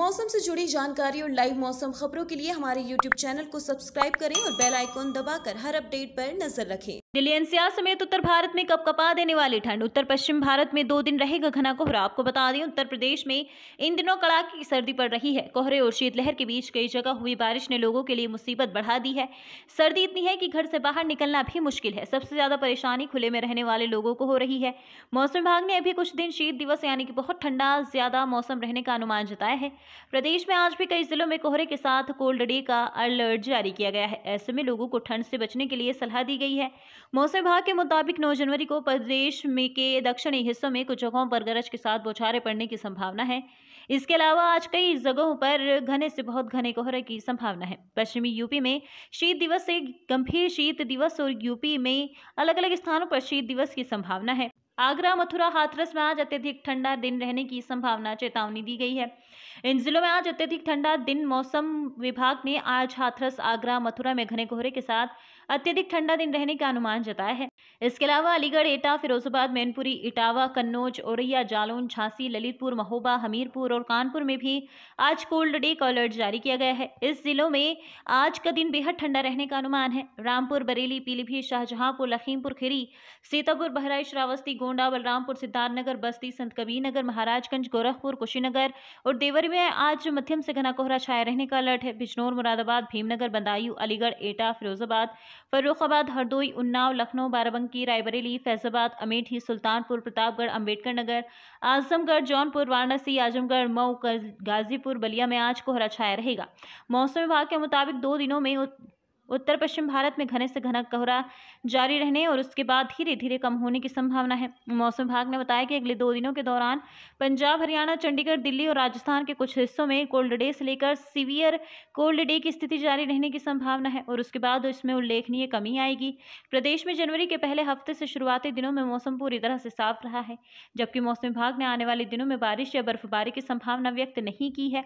मौसम से जुड़ी जानकारी और लाइव मौसम खबरों के लिए हमारे यूट्यूब चैनल को सब्सक्राइब करें और बेल आइकॉन दबाकर हर अपडेट पर नजर रखें दिल्ली एनसीआर समेत उत्तर भारत में कपकपा देने वाली ठंड उत्तर पश्चिम भारत में दो दिन रहेगा घना कोहरा आपको बता दें उत्तर प्रदेश में इन दिनों कड़ाके की सर्दी पड़ रही है कोहरे और शीतलहर के बीच कई जगह हुई बारिश ने लोगों के लिए मुसीबत बढ़ा दी है सर्दी इतनी है कि घर से बाहर निकलना भी मुश्किल है सबसे ज्यादा परेशानी खुले में रहने वाले लोगों को हो रही है मौसम विभाग ने अभी कुछ दिन शीत दिवस यानी कि बहुत ठंडा ज्यादा मौसम रहने का अनुमान जताया है प्रदेश में आज भी कई जिलों में कोहरे के साथ कोल्ड डे का अलर्ट जारी किया गया है ऐसे में लोगों को ठंड से बचने के लिए सलाह दी गई है मौसम विभाग के मुताबिक नौ जनवरी को प्रदेश में के दक्षिणी हिस्सों में कुछ जगहों पर गरज के साथ बौछारें पड़ने की संभावना है इसके अलावा आज कई जगहों पर घने से बहुत घने कोहरे की संभावना है पश्चिमी यूपी में शीत दिवस से गंभीर शीत दिवस और यूपी में अलग अलग स्थानों पर शीत दिवस की संभावना है आगरा मथुरा हाथरस में आज अत्यधिक ठंडा दिन रहने की संभावना चेतावनी दी गई है इन जिलों में आज अत्यधिक ठंडा दिन मौसम विभाग ने आज हाथरस आगरा मथुरा में घने कोहरे के साथ अत्यधिक ठंडा दिन रहने का अनुमान जताया है इसके अलावा अलीगढ़ एटा फिरोजाबाद मैनपुरी इटावा कन्नौज औरैया जालौन झांसी ललितपुर महोबा हमीरपुर और कानपुर में भी आज कोल्ड डे का अलर्ट जारी किया गया है इस जिलों में आज का दिन बेहद ठंडा रहने का अनुमान है रामपुर बरेली पीलीभीत शाहजहांपुर लखीमपुर खीरी सीतापुर बहराइश श्रावस्ती गोंड गोंडा बलरामपुर सिद्धार्थनगर बस्ती संत कबीर नगर महाराजगंज गोरखपुर कुशीनगर और देवर में आज मध्यम से घना कोहरा छाया रहने का अलर्ट है बिजनौर मुरादाबाद भीमनगर बदायूं अलीगढ़ एटा फिरोजाबाद फर्रुखाबाद हरदोई उन्नाव लखनऊ बाराबंकी रायबरेली फैजाबाद अमेठी सुल्तानपुर प्रतापगढ़ अम्बेडकर नगर आजमगढ़ जौनपुर वाराणसी आजमगढ़ मऊ गाजीपुर बलिया में आज कोहरा छाया रहेगा मौसम विभाग के मुताबिक दो दिनों में उत्तर पश्चिम भारत में घने से घना कोहरा जारी रहने और उसके बाद धीरे धीरे कम होने की संभावना है मौसम विभाग ने बताया कि अगले दो दिनों के दौरान पंजाब हरियाणा चंडीगढ़ दिल्ली और राजस्थान के कुछ हिस्सों में कोल्ड डे से लेकर सीवियर कोल्ड डे की स्थिति जारी रहने की संभावना है और उसके बाद इसमें उल्लेखनीय कमी आएगी प्रदेश में जनवरी के पहले हफ्ते से शुरुआती दिनों में मौसम पूरी तरह से साफ रहा है जबकि मौसम विभाग ने आने वाले दिनों में बारिश या बर्फबारी की संभावना व्यक्त नहीं की है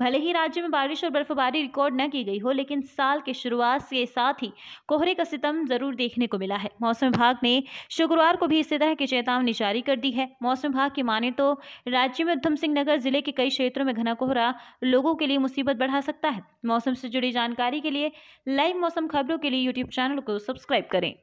भले ही राज्य में बारिश और बर्फबारी रिकॉर्ड न की गई हो लेकिन साल के शुरुआत आभास के साथ ही कोहरे का सितम जरूर देखने को मिला है मौसम विभाग ने शुक्रवार को भी इसी तरह की चेतावनी जारी कर दी है मौसम विभाग की माने तो राज्य में उधम सिंह नगर जिले के कई क्षेत्रों में घना कोहरा लोगों के लिए मुसीबत बढ़ा सकता है मौसम से जुड़ी जानकारी के लिए लाइव मौसम खबरों के लिए यूट्यूब चैनल को सब्सक्राइब करें